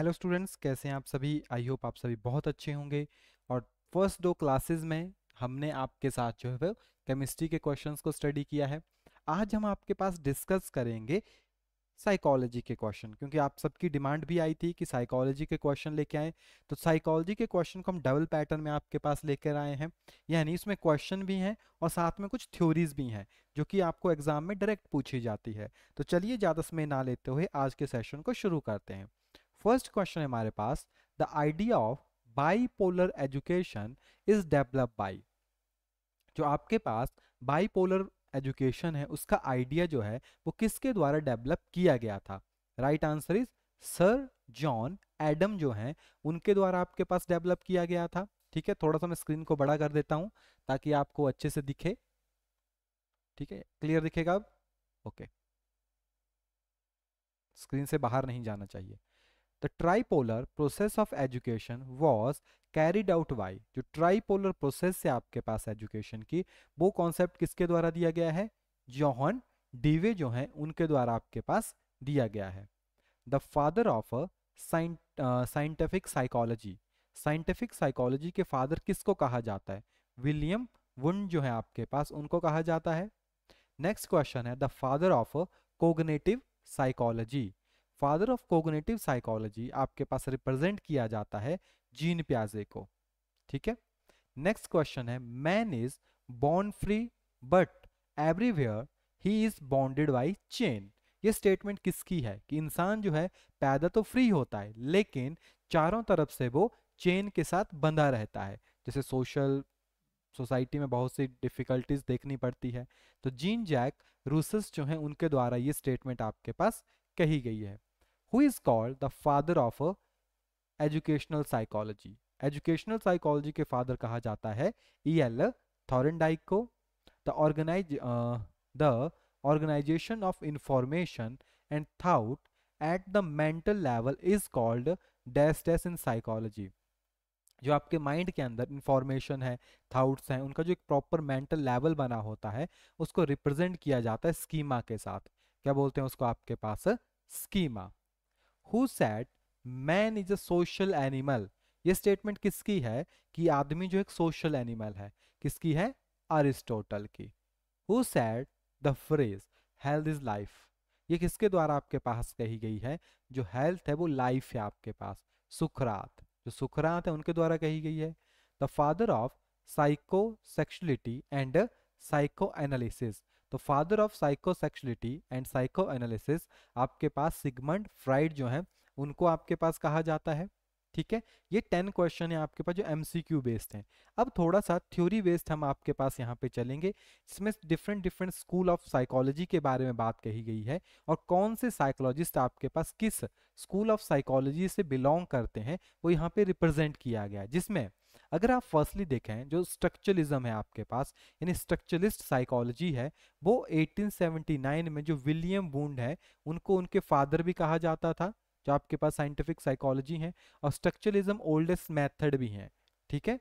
hello students कैसे हैं आप सभी आई होप आप सभी बहुत अच्छे होंगे और फर्स्ट दो क्लासेस में हमने आपके साथ जो है केमिस्ट्री के क्वेश्चंस को स्टडी किया है आज हम आपके पास डिस्कस करेंगे साइकोलॉजी के क्वेश्चन क्योंकि आप सबकी डिमांड भी आई थी कि साइकोलॉजी के क्वेश्चन लेके आए तो साइकोलॉजी के क्वेश्चन को हम डबल पैटर्न में आपके पास लेकर आए हैं यानी इसमें क्वेश्चन भी हैं और साथ में कुछ थ्योरीज भी हैं जो कि आपको एग्जाम में डायरेक्ट पूछी जाती है तो चलिए ज़्यादा समय ना लेते हुए आज के सेशन को शुरू करते हैं फर्स्ट क्वेश्चन हमारे पास the idea of bipolar education is develop by जो आपके पास बाईपोलर एजुकेशन है उसका आइडिया जो है वो किसके द्वारा डेवलप किया गया था right answer is sir John Adam जो हैं उनके द्वारा आपके पास डेवलप किया गया था ठीक है थोड़ा सा मैं स्क्रीन को बड़ा कर देता हूं ताकि आपको अच्छे से दिखे ठीक है क्लियर दिखेगा अब ओके स्क्रीन से बाहर नहीं जाना चाहिए the tripolar process of education was carried out by जो ट्राईपोलर प्रोसेस से आपके पास एजुकेशन की वो कॉन्सेप्ट किसके द्वारा दिया गया है जोहन डीवे जो है उनके द्वारा आपके पास दिया गया है the father of scientific psychology scientific psychology के फादर किसको कहा जाता है विलियम वुंड जो है आपके पास उनको कहा जाता है नेक्स्ट क्वेश्चन है the father of cognitive psychology father of cognitive psychology आपके पास रिप्रेजेंट किया जाता है जीन प्याजे को ठीक है नेक्स्ट क्वेश्चन है मैन इज बॉन्ड free but everywhere he is bonded by chain ये स्टेटमेंट किसकी है कि इंसान जो है पैदा तो फ्री होता है लेकिन चारों तरफ से वो चेन के साथ बंधा रहता है जैसे सोशल सोसाइटी में बहुत सी डिफिकल्टीज देखनी पड़ती है तो जीन जैक रूसस जो हैं उनके द्वारा ये स्टेटमेंट आपके पास कही गई है who is called the father of educational psychology educational psychology के फादर कहा जाता है ई एल थॉरनडाइक को the organize the organization of information and thought at the mental level is called dash in psychology जो आपके mind के अंदर information है थाउट्स हैं उनका जो एक प्रॉपर मेंटल लेवल बना होता है उसको रिप्रेजेंट किया जाता है स्कीमा के साथ क्या बोलते हैं उसको आपके पास schema who said man is a social animal ये स्टेटमेंट किसकी है कि आदमी जो एक सोशल एनिमल है किसकी है अरिस्टोटल की who said the phrase health is life ये किसके द्वारा आपके पास कही गई है जो हेल्थ है वो लाइफ है आपके पास सुखरात जो सुखरात है उनके द्वारा कही गई है the father of psychosexuality and psychoanalysis तो father of psychosexuality and psychoanalysis आपके पास सिगमंड फ्राइड जो है उनको आपके पास कहा जाता है ठीक है ये टेन क्वेश्चन है आपके पास जो एम सी क्यू बेस्ड हैं अब थोड़ा सा थ्योरी बेस्ड हम आपके पास यहाँ पे चलेंगे इसमें different different school of psychology के बारे में बात कही गई है और कौन से साइकोलॉजिस्ट आपके पास किस स्कूल ऑफ साइकोलॉजी से बिलोंग करते हैं वो यहाँ पे रिप्रेजेंट किया गया है जिसमें अगर आप फर्स्टली देखें जो स्ट्रक्चरलिज्म है आपके पास यानी स्ट्रक्चरलिस्ट साइकोलॉजी है वो 1879 में जो विलियम बूंड है उनको उनके फादर भी कहा जाता था जो आपके पास साइंटिफिक साइकोलॉजी है और स्ट्रक्चरलिज्म ओल्डेस्ट मैथड भी है ठीक है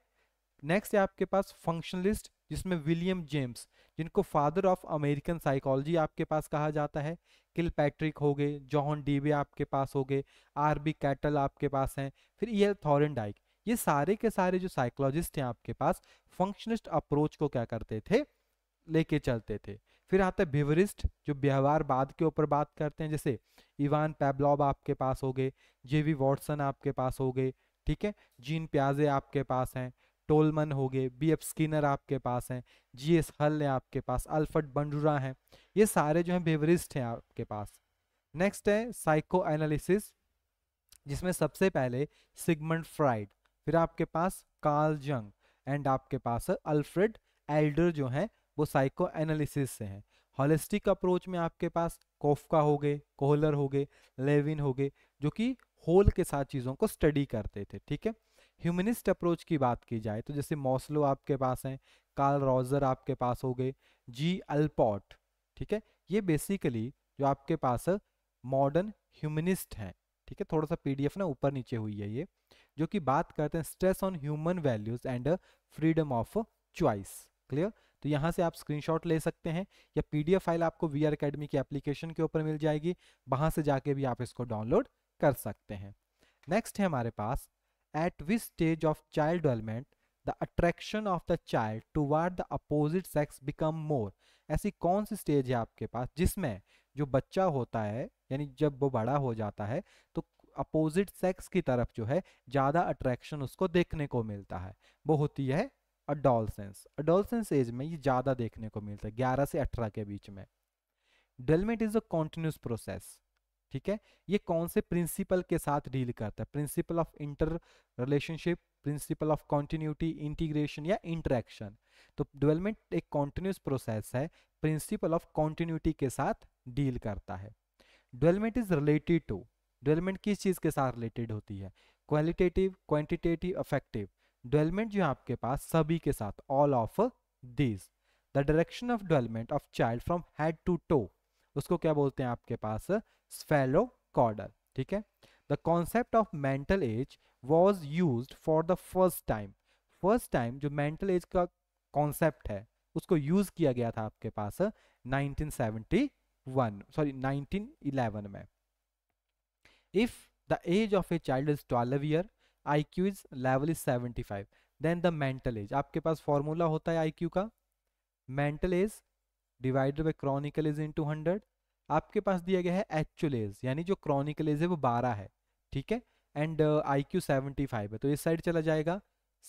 नेक्स्ट है आपके पास फंक्शनलिस्ट जिसमें विलियम जेम्स जिनको फादर ऑफ अमेरिकन साइकोलॉजी आपके पास कहा जाता है किल पैट्रिक हो गए जॉन डीबे आपके पास हो गए आर बी कैटल आपके पास हैं फिर ई एल डाइक ये सारे के सारे जो साइकोलॉजिस्ट हैं आपके पास फंक्शनिस्ट अप्रोच को क्या करते थे लेके चलते थे फिर आते है बिवरिस्ट जो व्यवहारवाद के ऊपर बात करते हैं जैसे इवान पैबलॉब आपके पास हो गए जेवी वॉटसन आपके पास हो गए ठीक है जीन प्याजे आपके पास हैं टोलमन हो गए बी एफ स्किनर आपके पास हैं जी एस हल है आपके पास अल्फर्ट बंडूरा हैं ये सारे जो हैं बेवरिस्ट हैं आपके पास नेक्स्ट है साइको एनालिसिस जिसमें सबसे पहले सिगमंड फ्राइड फिर आपके पास कार्ल जंग एंड आपके पास अल्फ्रेड एल्डर जो हैं वो साइको एनालिसिस से हैं हॉलिस्टिक अप्रोच में आपके पास कोफका हो गए कोहलर हो गए लेविन हो गए जो कि होल के साथ चीज़ों को स्टडी करते थे ठीक है ह्यूमनिस्ट अप्रोच की बात की जाए तो जैसे मौसलो आपके पास हैं कार्ल रॉजर आपके पास हो गए जी अल्पॉट ठीक है ये बेसिकली जो आपके पास मॉडर्न ह्यूमनिस्ट हैं ठीक है थोड़ा सा पीडीएफ ना ऊपर नीचे हुई है ये जो कि बात करते हैं stress on human values and freedom of choice clear तो यहाँ से आप स्क्रीनशॉट ले सकते हैं या पीडीएफ फाइल आपको वी आर अकेडमी की एप्लीकेशन के ऊपर मिल जाएगी वहां से जाके भी आप इसको डाउनलोड कर सकते हैं नेक्स्ट है हमारे पास at which stage of child development the attraction of the child toward the opposite sex become more ऐसी कौन सी स्टेज है आपके पास जिसमें जो बच्चा होता है यानी जब वो बड़ा हो जाता है तो अपोजिट सेक्स की तरफ जो है ज़्यादा अट्रैक्शन उसको देखने को मिलता है वो होती है अडोलसेंस अडोलसेंस एज में ये ज़्यादा देखने को मिलता है ग्यारह से अठारह के बीच में development is a continuous process ठीक है ये कौन से प्रिंसिपल के साथ डील करता है principle of interrelationship principle of continuity integration या इंटरेक्शन तो डेवलपमेंट एक कॉन्टिन्यूस प्रोसेस है प्रिंसिपल ऑफ कॉन्टिन्यूटी के साथ डील करता है development is related to development किस चीज़ के साथ रिलेटेड होती है क्वालिटेटिव क्वान्टिटेटिव अफेक्टिव डेवलपमेंट जो है आपके पास सभी के साथ all of this the direction of development of child from head to toe उसको क्या बोलते हैं आपके पास स्फेलो कॉर्डल ठीक है the concept of mental age was use for the first time first time जो मेंटल एज का कॉन्सेप्ट है उसको यूज किया गया था आपके पास 1971 सॉरी 1911 में if the age of a child is twelve year I Q is level is is five then the mental age आपके पास फॉर्मूला होता है आई क्यू का mental age divided by chronicle is into hundred आपके पास दिया गया है एक्चुअल एज यानी जो क्रॉनिकल एज है वो बारह है ठीक है and I Q seventy five है तो इस साइड चला जाएगा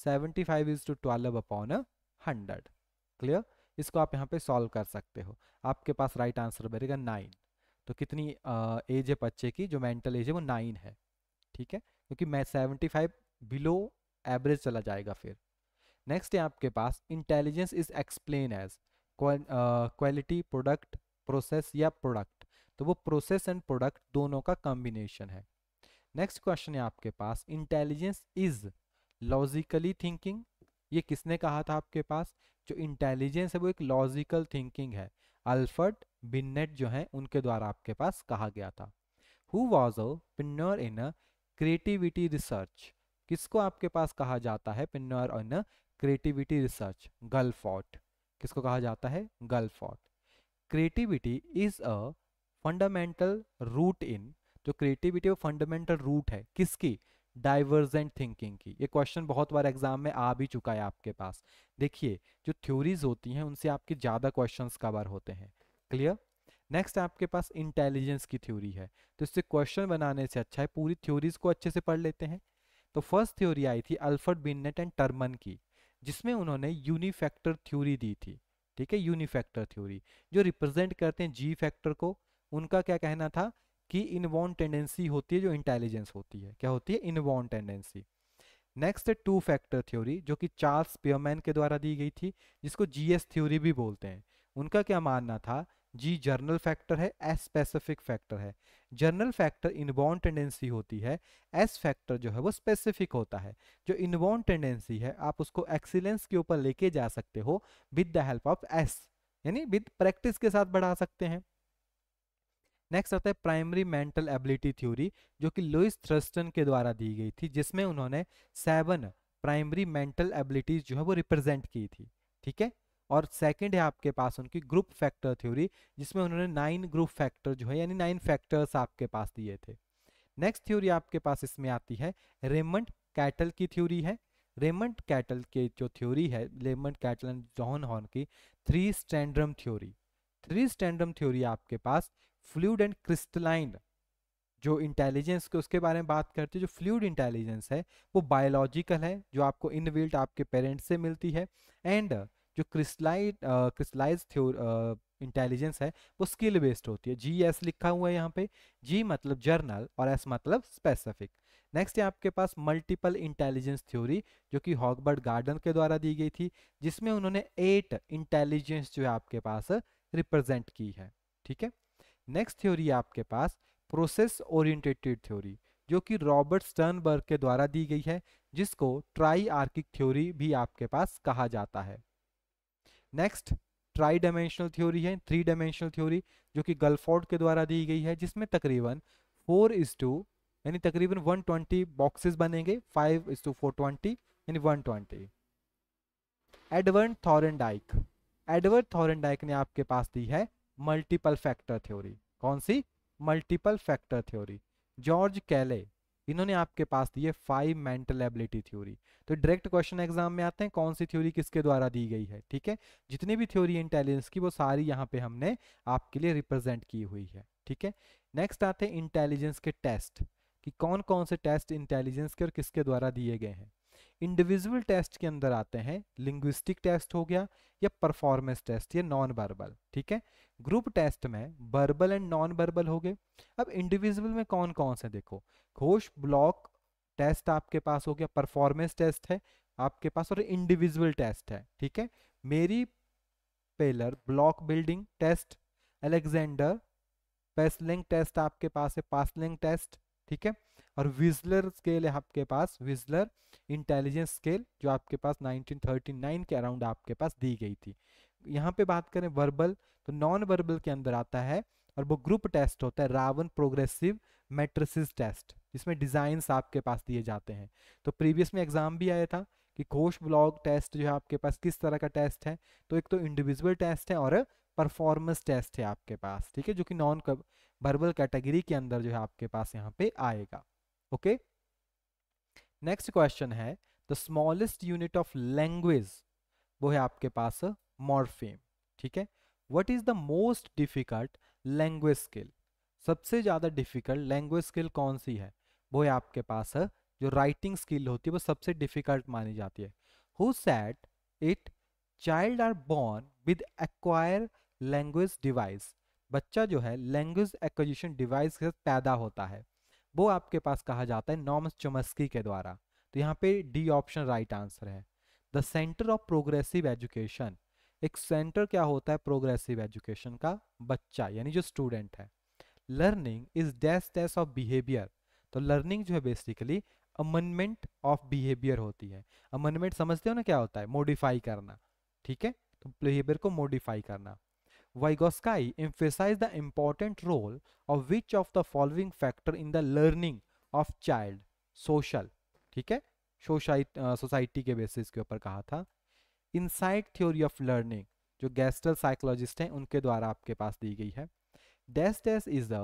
seventy five is to twelve upon hundred clear इसको आप यहाँ पे सॉल्व कर सकते हो आपके पास राइट आंसर बनेगा नाइन तो कितनी एज है बच्चे की जो मेंटल एज है वो नाइन है ठीक है क्योंकि मैं सेवेंटी फाइव बिलो एवरेज चला जाएगा फिर नेक्स्ट है आपके पास intelligence is explain as quality product process या प्रोडक्ट तो वो प्रोसेस एंड प्रोडक्ट दोनों का कॉम्बिनेशन है नेक्स्ट क्वेश्चन है आपके पास इंटेलिजेंस इज लॉजिकली थिंकिंग ये किसने कहा था आपके पास जो इंटेलिजेंस है वो एक लॉजिकल थिंकिंग है अल्फर्ड बिन्नेट जो हैं उनके द्वारा आपके पास कहा गया था who was a pioneer in a creativity research किसको आपके पास कहा जाता है पिन्नर इन क्रिएटिविटी रिसर्च गल्फॉट किसको कहा जाता है Guilford creativity is a fundamental root in जो क्रिएटिविटी वो फंडामेंटल रूट है किसकी डाइवर्जेंट थिंकिंग की ये क्वेश्चन बहुत बार एग्जाम में आ भी चुका है आपके पास देखिए जो थ्योरीज होती हैं उनसे आपके ज़्यादा क्वेश्चन कवर होते हैं क्लियर नेक्स्ट आपके पास इंटेलिजेंस की थ्योरी है तो इससे क्वेश्चन बनाने से अच्छा है पूरी थ्योरीज को अच्छे से पढ़ लेते हैं तो फर्स्ट थ्योरी आई थी अल्फर्ड बिन्नेट एंड टर्मन की जिसमें उन्होंने यूनिफैक्टर थ्योरी दी थी ठीक है यूनिफैक्टर थ्योरी जो रिप्रेजेंट करते हैं जी फैक्टर को उनका क्या कहना था कि इनबॉर्न टेंडेंसी होती है जो इंटेलिजेंस होती है क्या होती है इनबॉर्न टेंडेंसी नेक्स्ट है टू फैक्टर थ्योरी जो कि चार्ल्स पियरमैन के द्वारा दी गई थी जिसको जीएस थ्योरी भी बोलते हैं उनका क्या मानना था जी जर्नल फैक्टर है एस स्पेसिफिक फैक्टर है जर्नल फैक्टर इनबॉर्न टेंडेंसी होती है एस फैक्टर जो है वो स्पेसिफिक होता है जो इनबॉर्न टेंडेंसी है आप उसको एक्सीलेंस के ऊपर लेके जा सकते हो with the help of S यानी विद प्रैक्टिस के साथ बढ़ा सकते हैं नेक्स्ट आता है प्राइमरी मेंटल एबिलिटी थ्योरी जो कि लुइस थ्रस्टन के द्वारा दी गई थी जिसमें उन्होंने सेवन प्राइमरी मेंटल एबिलिटीज जो है वो रिप्रेजेंट की थी ठीक है और सेकंड है आपके पास उनकी ग्रुप फैक्टर थ्योरी जिसमें उन्होंने नाइन ग्रुप फैक्टर जो है यानी नाइन फैक्टर्स आपके पास दिए थे नेक्स्ट थ्योरी आपके पास इसमें आती है रेमंड कैटल की थ्योरी है रेमंड कैटल के जो थ्योरी है Raymond Cattell and John Horn की three stratum theory three stratum theory आपके पास फ्लूड एंड क्रिस्टलाइन जो इंटेलिजेंस के उसके बारे में बात करते हैं जो फ्लूड इंटेलिजेंस है वो बायोलॉजिकल है जो आपको इनबिल्ट आपके पेरेंट्स से मिलती है एंड जो क्रिस्टलाइट क्रिस्टलाइज थ्योर इंटेलिजेंस है वो स्किल बेस्ड होती है जी एस लिखा हुआ है यहाँ पे जी मतलब जर्नल और एस मतलब स्पेसिफिक नेक्स्ट है आपके पास मल्टीपल इंटेलिजेंस थ्योरी जो कि हॉकबर्ड गार्डन के द्वारा दी गई थी जिसमें उन्होंने एट इंटेलिजेंस जो है आपके पास रिप्रेजेंट की है ठीक है नेक्स्ट थ्योरी है आपके पास प्रोसेस ओरिएंटेटेड थ्योरी जो कि रॉबर्ट स्टर्नबर्ग के द्वारा दी गई है जिसको ट्राई आर्किक थ्योरी भी आपके पास कहा जाता है नेक्स्ट ट्राई डायमेंशनल थ्योरी है थ्री डायमेंशनल थ्योरी जो कि गल्फोर्ड के द्वारा दी गई है जिसमें तकरीबन फोर इज टू यानी तकरीबन वन ट्वेंटी बॉक्सेस बनेंगे five is to four twenty यानी one twenty Edward Thorndike Edward Thorndike ने आपके पास दी है मल्टीपल फैक्टर थ्योरी कौन सी multiple factor theory George Kelley इन्होंने आपके पास दी है फाइव मेंटल एबिलिटी थ्योरी तो डायरेक्ट क्वेश्चन एग्जाम में आते हैं कौन सी थ्योरी किसके द्वारा दी गई है ठीक है जितनी भी थ्योरी इंटेलिजेंस की वो सारी यहाँ पे हमने आपके लिए रिप्रेजेंट की हुई है ठीक है नेक्स्ट आते हैं इंटेलिजेंस के टेस्ट कि कौन कौन से टेस्ट इंटेलिजेंस के और किसके द्वारा दिए गए हैं इंडिविजुअल टेस्ट के अंदर आते हैं लिंग्विस्टिक टेस्ट हो गया या परफॉर्मेंस टेस्ट या नॉन बर्बल ठीक है ग्रुप टेस्ट में बर्बल एंड नॉन बर्बल हो गए अब इंडिविजुअल में कौन कौन से देखो घोष ब्लॉक टेस्ट आपके पास हो गया परफॉर्मेंस टेस्ट है आपके पास और इंडिविजुअल टेस्ट है ठीक है Merrill Palmer block building test Alexander passalong test आपके पास है पासलिंग टेस्ट ठीक है और विजलर स्केल है आपके पास विजलर इंटेलिजेंस स्केल जो आपके पास 1939 के अराउंड आपके पास दी गई थी यहाँ पे बात करें वर्बल तो नॉन वर्बल के अंदर आता है और वो ग्रुप टेस्ट होता है रावण प्रोग्रेसिव मेट्रिसिस टेस्ट जिसमें डिजाइन आपके पास दिए जाते हैं तो प्रीवियस में एग्जाम भी आया था कि घोष ब्लॉग टेस्ट जो है आपके पास किस तरह का टेस्ट है तो एक तो इंडिविजुअल टेस्ट है और परफॉर्मेंस टेस्ट है आपके पास ठीक है जो कि नॉन वर्बल कैटेगरी के अंदर जो है आपके पास यहाँ पे आएगा ओके नेक्स्ट क्वेश्चन है the smallest unit of language वो है आपके पास मॉर्फेम ठीक है what is the most difficult language skill सबसे ज़्यादा डिफिकल्ट लैंग्वेज स्किल कौन सी है वो है आपके पास है, जो राइटिंग स्किल होती है वो सबसे डिफिकल्ट मानी जाती है who said it child are born with acquire language device बच्चा जो है लैंग्वेज एक्विजिशन डिवाइस के पैदा होता है वो आपके पास कहा जाता है नॉर्म्स चमस्की के द्वारा तो यहाँ पे डी ऑप्शन राइट आंसर है the centre of progressive education एक सेंटर क्या होता है प्रोग्रेसिव एजुकेशन का बच्चा यानी जो स्टूडेंट है learning is dash dash of behaviour तो लर्निंग जो है बेसिकली अमनमेंट ऑफ बिहेवियर होती है अमनमेंट समझते हो ना क्या होता है मॉडिफाई करना ठीक है तो बिहेवियर को मॉडिफाई करना Vygotsky emphasized the important role of which of the following factor in the learning of child social ठीक है सोसाइटी uh, के बेसिस के ऊपर कहा था इनसाइट थ्योरी ऑफ लर्निंग जो गैस्टल साइकोलॉजिस्ट हैं उनके द्वारा आपके पास दी गई है डेस्टेस is a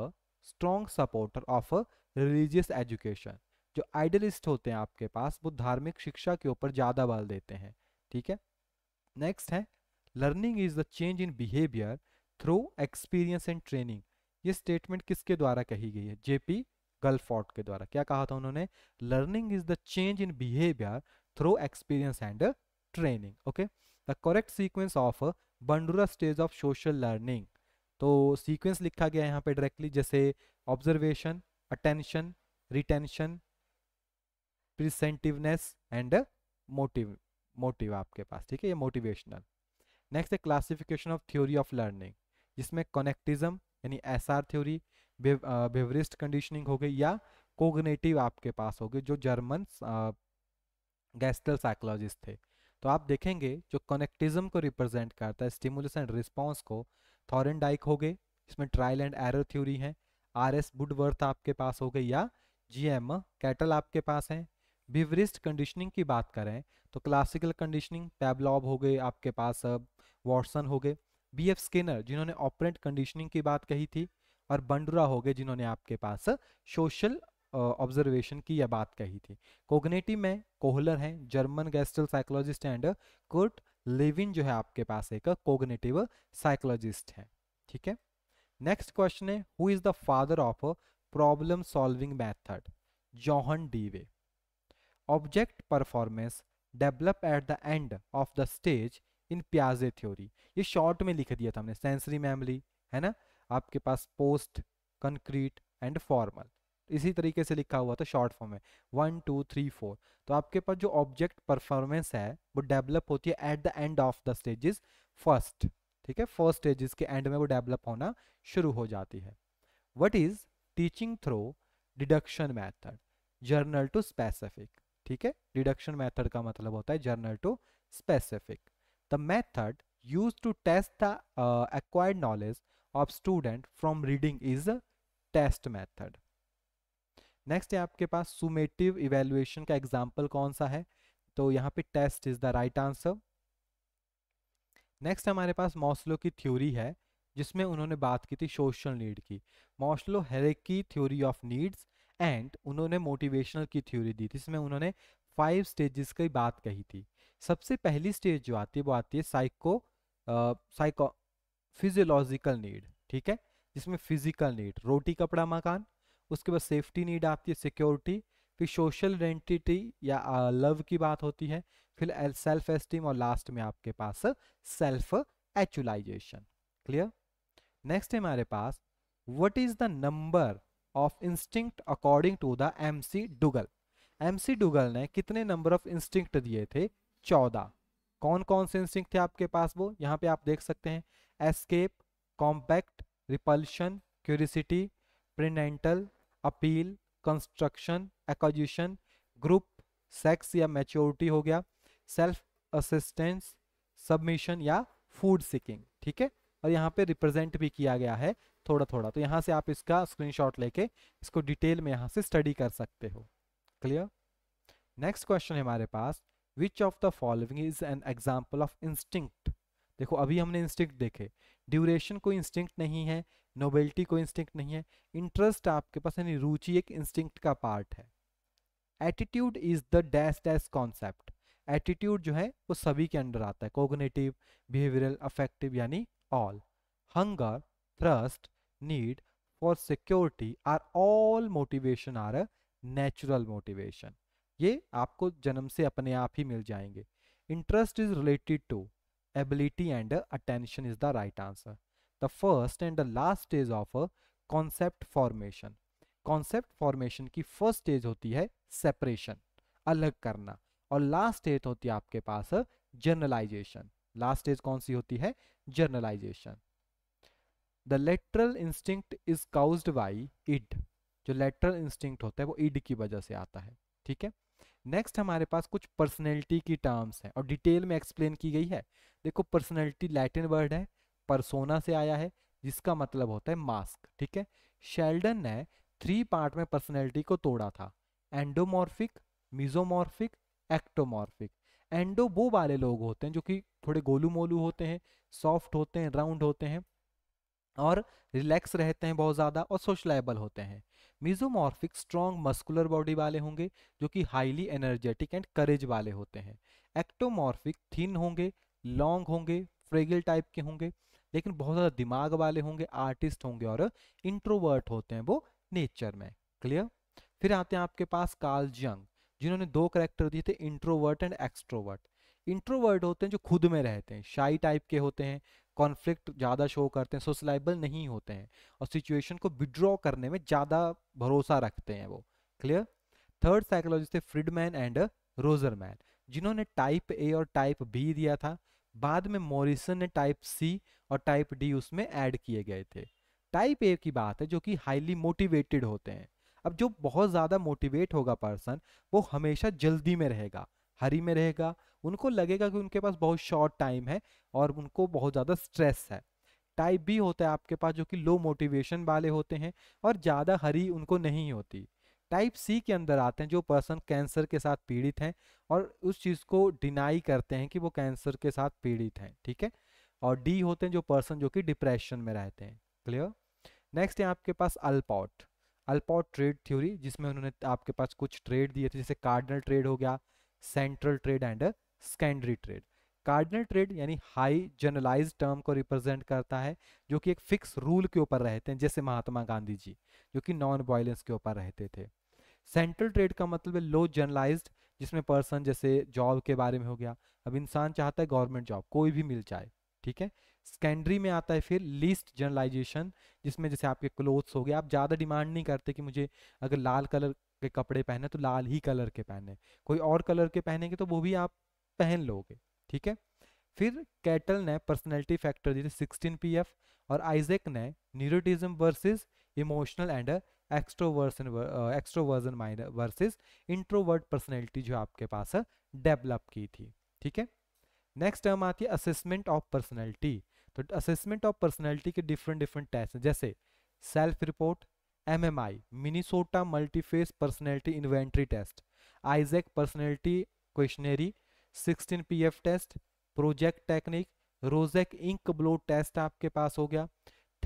strong supporter of religious education जो आइडलिस्ट होते हैं आपके पास वो धार्मिक शिक्षा के ऊपर ज़्यादा बल देते हैं ठीक है नेक्स्ट है learning is the change in behaviour through experience and training ये स्टेटमेंट किसके द्वारा कही गई है जेपी गल्फॉर्ड के द्वारा क्या कहा था उन्होंने learning is the change in behaviour through experience and training okay the correct sequence of Bandura stage of social learning तो सीक्वेंस लिखा गया है यहाँ पे डायरेक्टली जैसे ऑब्जर्वेशन अटेंशन रिटेंशन प्रिसेंटिवनेस एंड मोटिव मोटिव आपके पास ठीक है ये मोटिवेशनल नेक्स्ट है classification of theory of learning जिसमें कनेक्टिज्म यानी S R theory behaviourist conditioning हो गई या कोगनेटिव आपके पास हो गई जो जर्मन गैस्टल साइकोलॉजिस्ट थे तो आप देखेंगे जो कनेक्टिज्म को रिप्रेजेंट करता है स्टिमुलस एंड रिस्पॉन्स को थॉरन डाइक हो गए इसमें ट्रायल एंड एरर थ्योरी है आर एस बुडवर्थ आपके पास हो गए या जी एम कैटल आपके पास हैं बिवरिस्ट कंडीशनिंग की बात करें तो क्लासिकल कंडीशनिंग टैबलॉब हो गए आपके पास वॉटसन हो गए बी एफ स्किनर जिन्होंने ऑपरेंट कंडीशनिंग की बात कही थी और बंडुरा हो गए जिन्होंने आपके पास सोशल ऑब्जर्वेशन की यह बात कही थी कोग्नेटिव में कोहलर हैं German gestalt psychologist and Kurt Lewin जो है आपके पास एक कोग्नेटिव साइकोलॉजिस्ट है ठीक है नेक्स्ट क्वेश्चन है who is the father of problem solving method John Dewey object performance develop at the end of the stage in प्याजे थ्योरी ये शॉर्ट में लिख दिया था हमने सेंसरी मेमोरी है ना आपके पास पोस्ट कंक्रीट एंड फॉर्मल इसी तरीके से लिखा हुआ था शॉर्ट फॉर्म में वन टू थ्री फोर तो आपके पास जो ऑब्जेक्ट परफॉर्मेंस है वो डेवलप होती है at the end of the stages first ठीक है फर्स्ट स्टेजेस के एंड में वो डेवलप होना शुरू हो जाती है what is teaching through deduction method general to specific ठीक है डिडक्शन मैथड का मतलब होता है general to specific the method used to test the uh, acquired knowledge of student from reading is test method next hai आपके पास सुमेटिव evaluation का example कौन सा है तो यहाँ पे test is the right answer next हमारे पास मॉसलो की थ्योरी है जिसमें उन्होंने बात की थी सोशल नीड की Maslow hierarchy theory of needs and उन्होंने मोटिवेशनल की थ्योरी दी थी जिसमें उन्होंने फाइव स्टेजेस की बात कही थी सबसे पहली स्टेज जो आती है वो आती है साइको साइको फिजियोलॉजिकल नीड ठीक है जिसमें फिजिकल नीड रोटी कपड़ा मकान उसके बाद सेफ्टी नीड आती है सिक्योरिटी फिर सोशल आइडेंटिटी या लव की बात होती है फिर सेल्फ एस्टीम और लास्ट में आपके पास सेल्फ एक्चुलाइजेशन क्लियर नेक्स्ट है हमारे पास what is the number of instinct according to the McDougall McDougall ने कितने नंबर ऑफ इंस्टिंक्ट दिए थे चौदह कौन कौन से इंस्टिंक्ट थे आपके पास वो यहाँ पे आप देख सकते हैं escape combat repulsion curiosity parental appeal construction acquisition group sex या मेच्योरिटी हो गया सेल्फ असिस्टेंस सबमिशन या फूड सिकिंग ठीक है और यहाँ पे रिप्रेजेंट भी किया गया है थोड़ा थोड़ा तो यहाँ से आप इसका स्क्रीनशॉट लेके इसको डिटेल में यहाँ से स्टडी कर सकते हो क्लियर नेक्स्ट क्वेश्चन है हमारे पास which of the following is an example of instinct देखो अभी हमने इंस्टिंक्ट देखे ड्यूरेशन कोई इंस्टिंक्ट नहीं है नोबेल्टी कोई इंस्टिंक्ट नहीं है इंटरेस्ट आपके पास यानी रुचि एक इंस्टिंक्ट का पार्ट है attitude is the dash dash concept attitude जो है वो सभी के अंडर आता है कोगनेटिव बिहेवियरल अफेक्टिव यानी all hunger thirst need for security are all motivation are a natural motivation ये आपको जन्म से अपने आप ही मिल जाएंगे interest is related to ability and attention is the right answer the first and the last stage of a concept formation concept formation की फर्स्ट स्टेज होती है सेपरेशन अलग करना और लास्ट स्टेज होती है आपके पास जर्नलाइजेशन लास्ट स्टेज कौन सी होती है generalisation the lateral instinct is cause by id जो लेटरल इंस्टिंक्ट होता है वो इड की वजह से आता है ठीक है नेक्स्ट हमारे पास कुछ पर्सनैलिटी की टर्म्स हैं और डिटेल में एक्सप्लेन की गई है देखो पर्सनैलिटी लैटिन वर्ड है परसोना से आया है जिसका मतलब होता है मास्क ठीक है शेल्डन ने थ्री पार्ट में पर्सनैलिटी को तोड़ा था एंडोमॉर्फिक मिजोमॉर्फिक एक्टोमॉर्फिक एंडो वो वाले लोग होते हैं जो कि थोड़े गोलू मोलू होते हैं सॉफ्ट होते हैं राउंड होते हैं और रिलैक्स रहते हैं बहुत ज़्यादा और सोशलाइबल होते हैं मिजोमॉर्फिक स्ट्रॉन्ग मस्कुलर बॉडी वाले होंगे जो कि हाईली एनर्जेटिक एंड करेज वाले होते हैं एक्टोमॉर्फिक थिन होंगे लॉन्ग होंगे फ्रेगल टाइप के होंगे लेकिन बहुत ज़्यादा दिमाग वाले होंगे आर्टिस्ट होंगे और इंट्रोवर्ट होते हैं वो नेचर में क्लियर फिर आते हैं आपके पास कार्ल जंग जिन्होंने दो करेक्टर दिए थे इंट्रोवर्ट एंड एक्सट्रोवर्ट इंट्रोवर्ड होते हैं जो खुद में रहते हैं शाही टाइप के होते हैं कॉन्फ्लिक्ट ज़्यादा शो करते हैं सोशलाइबल नहीं होते हैं और सिचुएशन को विड्रॉ करने में ज़्यादा भरोसा रखते हैं वो क्लियर थर्ड साइकोलॉजिस्ट थे फ्रिडमैन एंड रोजरमैन जिन्होंने टाइप ए और टाइप बी दिया था बाद में मॉरिसन ने टाइप सी और टाइप डी उसमें ऐड किए गए थे टाइप ए की बात है जो कि हाईली मोटिवेटेड होते हैं अब जो बहुत ज़्यादा मोटिवेट होगा पर्सन वो हमेशा जल्दी में रहेगा हरी में रहेगा उनको लगेगा कि उनके पास बहुत शॉर्ट टाइम है और उनको बहुत ज़्यादा स्ट्रेस है टाइप बी होता है आपके पास जो कि लो मोटिवेशन वाले होते हैं और ज़्यादा हरी उनको नहीं होती टाइप सी के अंदर आते हैं जो पर्सन कैंसर के साथ पीड़ित हैं और उस चीज़ को डिनाई करते हैं कि वो कैंसर के साथ पीड़ित हैं ठीक है और डी होते हैं जो पर्सन जो कि डिप्रेशन में रहते हैं क्लियर नेक्स्ट है आपके पास अल्पॉट अल्पॉट ट्रेड थ्योरी जिसमें उन्होंने आपके पास कुछ ट्रेड दिए थे जैसे कार्डनल ट्रेड हो गया central trait and secondary trait cardinal trait यानी हाई जनरलाइज टर्म को रिप्रेजेंट करता है जो कि एक फिक्स रूल के ऊपर रहते हैं जैसे महात्मा गांधी जी जो कि नॉन वायलेंस के ऊपर रहते थे सेंट्रल ट्रेड का मतलब है लो जर्नलाइज्ड जिसमें पर्सन जैसे जॉब के बारे में हो गया अब इंसान चाहता है गवर्नमेंट जॉब कोई भी मिल जाए ठीक है सेकेंडरी में आता है फिर लीस्ट जनरलाइजेशन जिसमें जैसे आपके क्लोथ्स हो गए आप ज़्यादा डिमांड नहीं करते कि मुझे अगर लाल कलर के कपड़े पहने तो लाल ही कलर के पहने कोई और कलर के पहनेंगे तो वो भी आप पहन लोगे ठीक है फिर कैटल ने पर्सनैलिटी फैक्टर दिए थे सिक्सटीन पी और आइजेक ने neuroticism versus emotional and extroversion extroversion mind versus introvert personality जो आपके पास है डेवलप की थी ठीक है नेक्स्ट टर्म आती है असेसमेंट ऑफ पर्सनैलिटी तो असेसमेंट ऑफ पर्सनैलिटी के डिफरेंट डिफरेंट टेस्ट जैसे self report M M I Minnesota multiphase personality inventory test Eysenck personality questionnaire sixteen P F test project technique Rorschach ink blot test आपके पास हो गया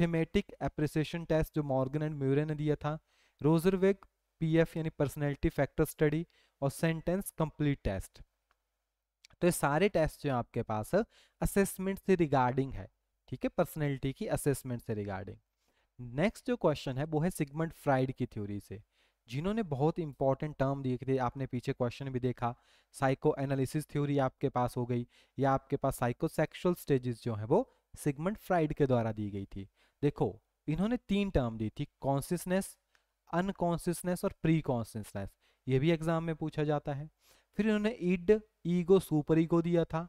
thematic appreciation test जो Morgan and Murray ने दिया था Rosenzweig P F यानी personality factor study और सेंटेंस कंप्लीट टेस्ट तो ये सारे टेस्ट जो आपके पास असेसमेंट से रिगार्डिंग है ठीक है पर्सनैलिटी की असेसमेंट से रिगार्डिंग नेक्स्ट जो क्वेश्चन है वो है सिगमंड फ्राइड की थ्योरी से जिन्होंने बहुत इंपॉर्टेंट टर्म दिए थे आपने पीछे क्वेश्चन भी देखा साइको एनालिसिस थ्योरी आपके पास हो गई या आपके पास साइकोसेक्सुअल स्टेजेस जो है वो सिगमंड फ्राइड के द्वारा दी गई थी देखो इन्होंने तीन टर्म दी थी कॉन्सियसनेस अनकॉन्सियसनेस और प्री कॉन्सियसनेस ये भी एग्जाम में पूछा जाता है फिर इन्होंने इड ईगो सुपर ईगो दिया था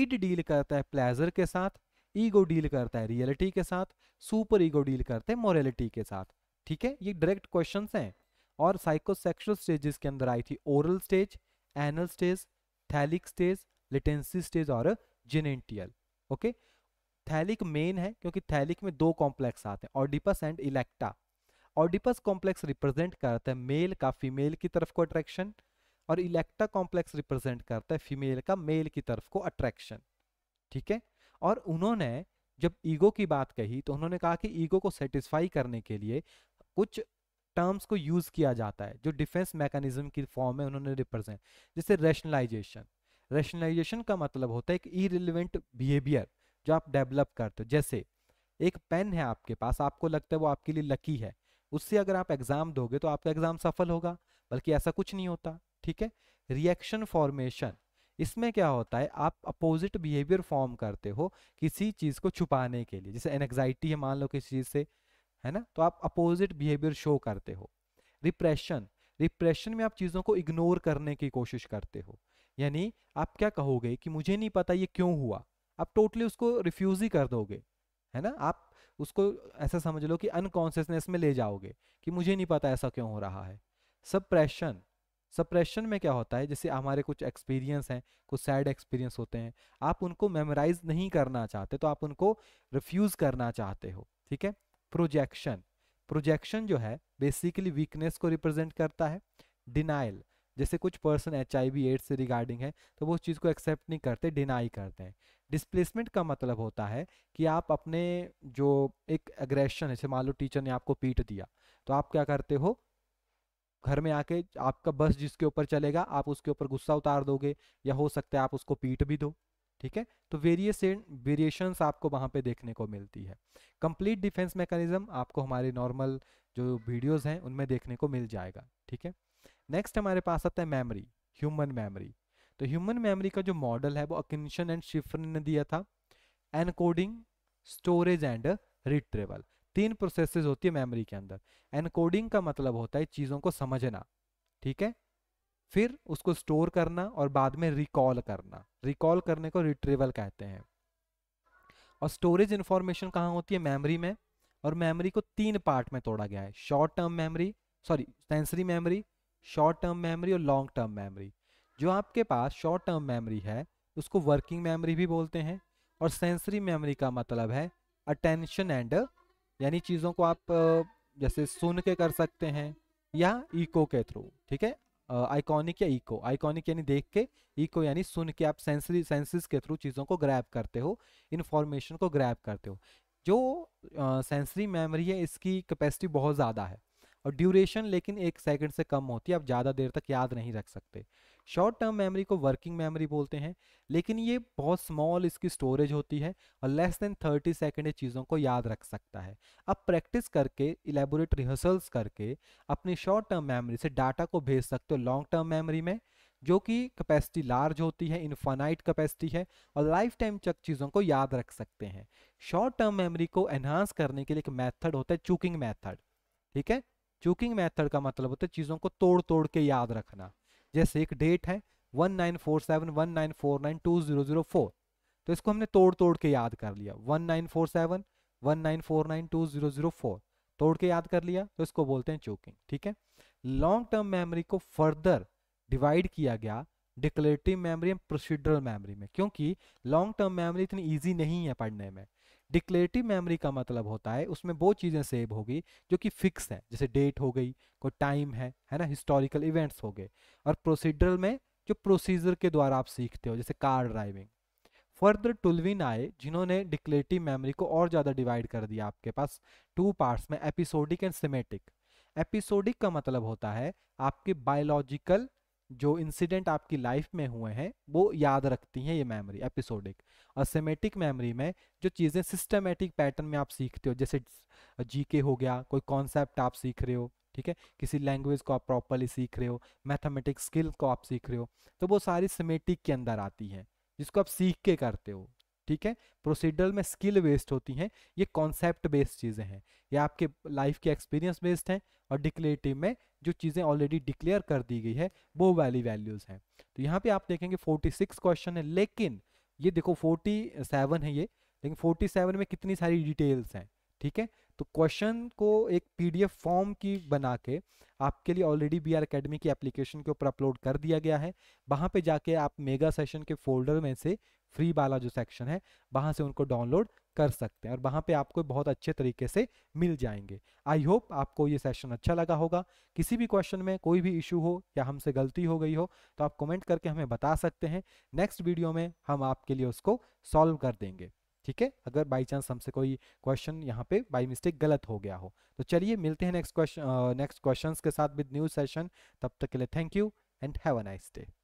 इड डील करता है प्लेजर के साथ ईगो डील करता है रियलिटी के साथ सुपर ईगो डील करते हैं मोरलिटी के साथ ठीक है ये डायरेक्ट क्वेश्चन हैं और साइकोसेक्सुअल स्टेजेस के अंदर आई थी oral stage anal stage phallic stage latency stage और जेनेटियल ओके थैलिक मेन है क्योंकि थैलिक में दो कॉम्प्लेक्स आते हैं Oedipus and Electra Oedipus complex represent करता है मेल का फीमेल की तरफ को अट्रैक्शन और इलेक्टा कॉम्प्लेक्स रिप्रेजेंट करता है फीमेल का मेल की तरफ को अट्रैक्शन ठीक है और उन्होंने जब ईगो की बात कही तो उन्होंने कहा कि ईगो को सेटिस्फाई करने के लिए कुछ टर्म्स को यूज़ किया जाता है जो डिफेंस मैकेनिज्म की फॉर्म में उन्होंने रिप्रेजेंट जैसे रैशनलाइजेशन रैशनलाइजेशन का मतलब होता है एक इरिलेवेंट बिहेवियर जो आप डेवलप करते हो जैसे एक पेन है आपके पास आपको लगता है वो आपके लिए लकी है उससे अगर आप एग्ज़ाम दोगे तो आपका एग्ज़ाम सफल होगा बल्कि ऐसा कुछ नहीं होता ठीक है रिएक्शन फॉर्मेशन इसमें क्या होता है आप अपोजिट बिहेवियर फॉर्म करते हो किसी चीज़ को छुपाने के लिए जैसे एनग्जाइटी है मान लो किसी चीज़ से है ना तो आप अपोजिट बिहेवियर शो करते हो रिप्रेशन रिप्रेशन में आप चीज़ों को इग्नोर करने की कोशिश करते हो यानी आप क्या कहोगे कि मुझे नहीं पता ये क्यों हुआ आप टोटली उसको रिफ्यूज़ ही कर दोगे है ना आप उसको ऐसा समझ लो कि अनकॉन्सियसनेस में ले जाओगे कि मुझे नहीं पता ऐसा क्यों हो रहा है सप्रेशन सप्रेशन में क्या होता है जैसे हमारे कुछ एक्सपीरियंस हैं कुछ सैड एक्सपीरियंस होते हैं आप उनको मेमोराइज नहीं करना चाहते तो आप उनको रिफ्यूज़ करना चाहते हो ठीक है प्रोजेक्शन प्रोजेक्शन जो है बेसिकली वीकनेस को रिप्रेजेंट करता है डिनाइल जैसे कुछ पर्सन एच आई एड्स से रिगार्डिंग है तो वो उस चीज़ को एक्सेप्ट नहीं करते डिनाई करते हैं डिसप्लेसमेंट का मतलब होता है कि आप अपने जो एक एग्रेशन है जैसे मान लो टीचर ने आपको पीट दिया तो आप क्या करते हो घर में आके आपका बस जिसके ऊपर चलेगा आप उसके ऊपर गुस्सा उतार दोगे या हो सकता है आप उसको पीट भी दो ठीक है तो वेरियस वेरिएशंस आपको वहाँ पे देखने को मिलती है कंप्लीट डिफेंस मैकेनिज्म आपको हमारे नॉर्मल जो वीडियोस हैं उनमें देखने को मिल जाएगा ठीक है नेक्स्ट हमारे पास आता है मेमोरी ह्यूमन मेमोरी तो ह्यूमन मेमोरी का जो मॉडल है वो अकिनशन एंड शिफ्रन ने दिया था एनकोडिंग स्टोरेज एंड रिट्रेवल तीन प्रोसेसेस होती है मेमोरी के अंदर एनकोडिंग का मतलब होता है चीज़ों को समझना ठीक है फिर उसको स्टोर करना और बाद में रिकॉल करना रिकॉल करने को रिट्रीवल कहते हैं और स्टोरेज इन्फॉर्मेशन कहाँ होती है मेमोरी में और मेमोरी को तीन पार्ट में तोड़ा गया है short term memory sorry sensory memory short term memory और लॉन्ग टर्म मेमोरी जो आपके पास शॉर्ट टर्म मेमोरी है उसको वर्किंग मेमोरी भी बोलते हैं और सेंसरी मेमोरी का मतलब है अटेंशन एंड यानी चीज़ों को आप जैसे सुन के कर सकते हैं या इको के थ्रू ठीक है आइकॉनिक या इको आइकॉनिक यानी देख के इको यानी सुन के आप सेंसरी सेंसेस के थ्रू चीज़ों को ग्रैब करते हो इन्फॉर्मेशन को ग्रैब करते हो जो सेंसरी मेमोरी है इसकी कैपेसिटी बहुत ज़्यादा है और ड्यूरेशन लेकिन एक सेकंड से कम होती है आप ज़्यादा देर तक याद नहीं रख सकते शॉर्ट टर्म मेमोरी को वर्किंग मेमोरी बोलते हैं लेकिन ये बहुत स्मॉल इसकी स्टोरेज होती है और लेस देन थर्टी सेकेंड चीज़ों को याद रख सकता है आप प्रैक्टिस करके इलेबोरेट रिहर्सल्स करके अपनी शॉर्ट टर्म मेमोरी से डाटा को भेज सकते हो लॉन्ग टर्म मेमोरी में जो कि कैपेसिटी लार्ज होती है इनफाइनाइट कैपेसिटी है और लाइफ टाइम तक चीज़ों को याद रख सकते हैं शॉर्ट टर्म मेमोरी को एनहांस करने के लिए एक मेथड होता है चुकिंग मेथड ठीक है चूकिंग मेथड का मतलब होता है चीज़ों को तोड़ तोड़ के याद रखना जैसे एक डेट है one nine four seven one nine four nine two zero zero four तो इसको हमने तोड़ तोड़ के याद कर लिया one nine four seven one nine four nine two zero zero four तोड़ के याद कर लिया तो इसको बोलते हैं चूकिंग ठीक है लॉन्ग टर्म मेमोरी को फर्दर डिवाइड किया गया declarative memory and procedural memory में क्योंकि लॉन्ग टर्म मेमोरी इतनी इजी नहीं है पढ़ने में डिक्लेरेटिव मेमोरी का मतलब होता है उसमें वो चीज़ें सेव होगी जो कि फिक्स है जैसे डेट हो गई कोई टाइम है है ना हिस्टोरिकल इवेंट्स हो गए और प्रोसीडरल में जो प्रोसीजर के द्वारा आप सीखते हो जैसे कार ड्राइविंग फर्दर टुलविन आए जिन्होंने डिक्लेरेटिव मेमोरी को और ज़्यादा डिवाइड कर दिया आपके पास टू पार्ट्स में एपिसोडिक एंड सिमेटिक एपिसोडिक का मतलब होता है आपके बायोलॉजिकल जो इंसिडेंट आपकी लाइफ में हुए हैं वो याद रखती हैं ये मेमोरी एपिसोडिक और सेमेटिक मेमोरी में जो चीज़ें सिस्टमेटिक पैटर्न में आप सीखते हो जैसे जीके हो गया कोई कॉन्सेप्ट आप सीख रहे हो ठीक है किसी लैंग्वेज को आप प्रॉपरली सीख रहे हो मैथमेटिक्स स्किल को आप सीख रहे हो तो वो सारी सिमेटिक के अंदर आती है जिसको आप सीख के करते हो ठीक है प्रोसीडर में स्किल बेस्ड होती हैं ये कॉन्सेप्ट बेस्ड चीज़ें हैं ये आपके लाइफ के एक्सपीरियंस बेस्ड हैं और डिक्लेरेटिव में जो चीज़ें ऑलरेडी डिक्लेयर कर दी गई है वो वाली वैल्यूज़ हैं तो यहाँ पे आप देखेंगे 46 क्वेश्चन है लेकिन ये देखो 47 है ये लेकिन 47 में कितनी सारी डिटेल्स हैं ठीक है तो क्वेश्चन को एक पीडीएफ फॉर्म की बना के आपके लिए ऑलरेडी बी आर अकेडमी की एप्लीकेशन के ऊपर अपलोड कर दिया गया है वहाँ पे जाके आप मेगा सेशन के फोल्डर में से फ्री वाला जो सेक्शन है वहाँ से उनको डाउनलोड कर सकते हैं और वहाँ पे आपको बहुत अच्छे तरीके से मिल जाएंगे आई होप आपको ये सेशन अच्छा लगा होगा किसी भी क्वेश्चन में कोई भी इशू हो या हमसे गलती हो गई हो तो आप कमेंट करके हमें बता सकते हैं नेक्स्ट वीडियो में हम आपके लिए उसको सॉल्व कर देंगे ठीक है अगर बाई चांस हमसे कोई क्वेश्चन यहाँ पे बाई मिस्टेक गलत हो गया हो तो चलिए मिलते हैं नेक्स्ट क्वेश्चन नेक्स्ट क्वेश्चन के साथ विद न्यू सेशन तब तक के लिए thank you and have a nice day